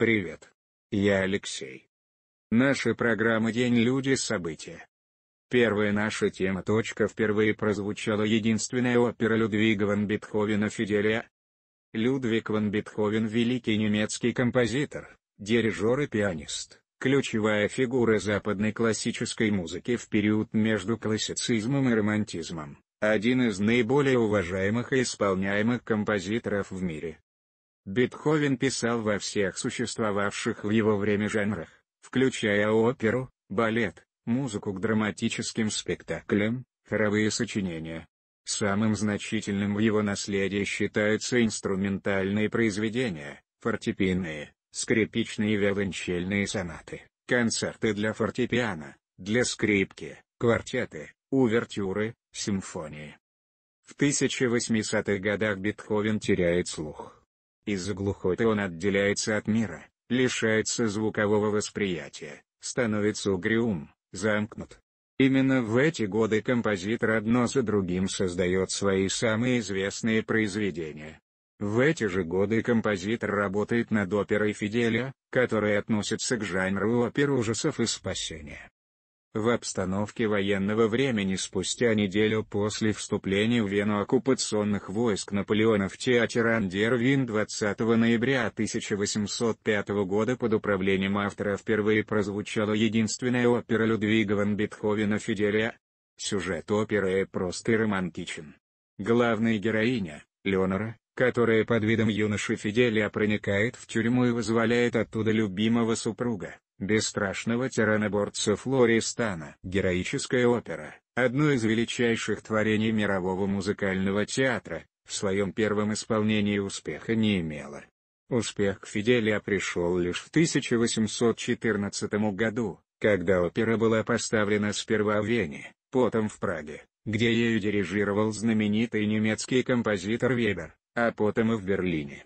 Привет. Я Алексей. Наша программа «День. Люди. События». Первая наша тема. Точка впервые прозвучала единственная опера Людвига ван Бетховена «Фиделия». Людвиг ван Бетховен – великий немецкий композитор, дирижер и пианист, ключевая фигура западной классической музыки в период между классицизмом и романтизмом, один из наиболее уважаемых и исполняемых композиторов в мире. Бетховен писал во всех существовавших в его время жанрах, включая оперу, балет, музыку к драматическим спектаклям, хоровые сочинения. Самым значительным в его наследии считаются инструментальные произведения, фортепианные, скрипичные и виолончельные сонаты, концерты для фортепиано, для скрипки, квартеты, увертюры, симфонии. В 1800-х годах Бетховен теряет слух. Из-за глухоты он отделяется от мира, лишается звукового восприятия, становится угрюм, замкнут. Именно в эти годы композитор одно за другим создает свои самые известные произведения. В эти же годы композитор работает над оперой Фиделя, которая относится к жанру опер ужасов и спасения. В обстановке военного времени спустя неделю после вступления в Вену оккупационных войск Наполеона в Театерандервин 20 ноября 1805 года под управлением автора впервые прозвучала единственная опера Людвига ван Бетховена «Фиделия». Сюжет оперы прост и романтичен. Главная героиня, Леонора, которая под видом юноши Фиделия проникает в тюрьму и вызволяет оттуда любимого супруга, бесстрашного тираноборца Флористана. Героическая опера, одно из величайших творений мирового музыкального театра, в своем первом исполнении успеха не имела. Успех Фиделия пришел лишь в 1814 году, когда опера была поставлена сперва в Вене, потом в Праге, где ею дирижировал знаменитый немецкий композитор Вебер, а потом и в Берлине.